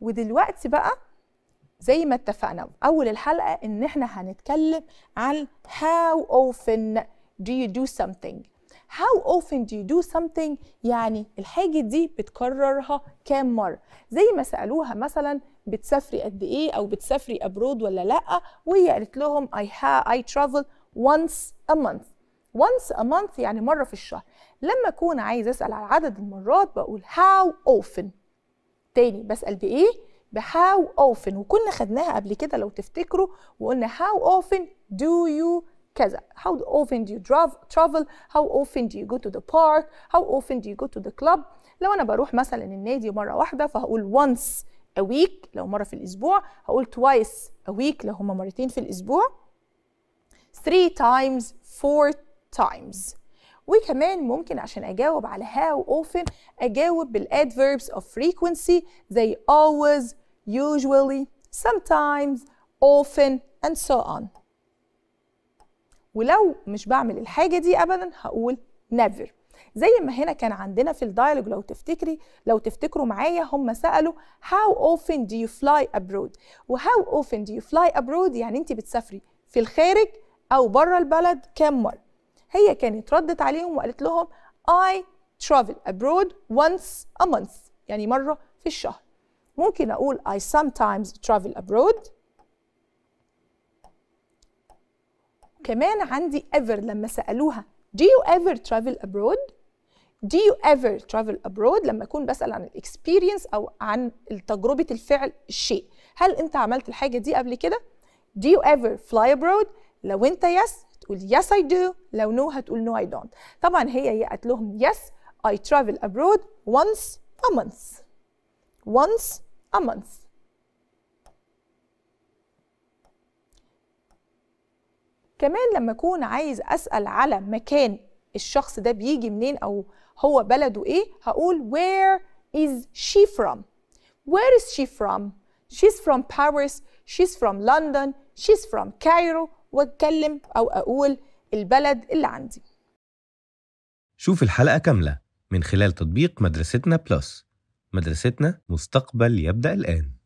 ودلوقتي بقى زي ما اتفقنا اول الحلقه ان احنا هنتكلم عن how often do you do something how often do you do something يعني الحاجه دي بتكررها كام مره زي ما سالوها مثلا بتسافري قد ايه او بتسافري ابرود ولا لا وهي قالت لهم I, have I travel once a month once a month يعني مره في الشهر لما اكون عايز اسال على عدد المرات بقول how often تاني بسال بايه بهاو اوفن وكنا خدناها قبل كده لو تفتكروا وقلنا هاو اوفن دو يو كذا how often do you travel how often do you go to the park how often do you go to the club لو انا بروح مثلا النادي مره واحده فهقول once a week لو مره في الاسبوع هقول twice a week لو هما مرتين في الاسبوع three times four times وكمان ممكن عشان اجاوب على how often اجاوب بالادفيربس of frequency زي always usually sometimes often and so on ولو مش بعمل الحاجة دي أبدا هقول never زي ما هنا كان عندنا في الدايلوج لو تفتكري لو تفتكروا معايا هم سألوا how often do you fly abroad و how often do you fly abroad يعني انت بتسافري في الخارج أو بره البلد كام مرة هي كانت ردت عليهم وقالت لهم I travel abroad once a month يعني مرة في الشهر ممكن أقول I sometimes travel abroad كمان عندي ever لما سألوها Do you ever travel abroad؟ Do you ever travel abroad؟ لما أكون بسأل عن الاكسبيرينس أو عن تجربة الفعل الشيء هل أنت عملت الحاجة دي قبل كده؟ Do you ever fly abroad؟ لو أنت yes هتقول yes I do لو no هتقول no I don't طبعا هي هي قالت لهم yes I travel abroad once a month once a month كمان لما اكون عايز اسال على مكان الشخص ده بيجي منين او هو بلده ايه هقول where is she from where is she from she's from Paris she's from London she's from Cairo واتكلم او اقول البلد اللي عندي شوف الحلقه كامله من خلال تطبيق مدرستنا بلس مدرستنا مستقبل يبدا الان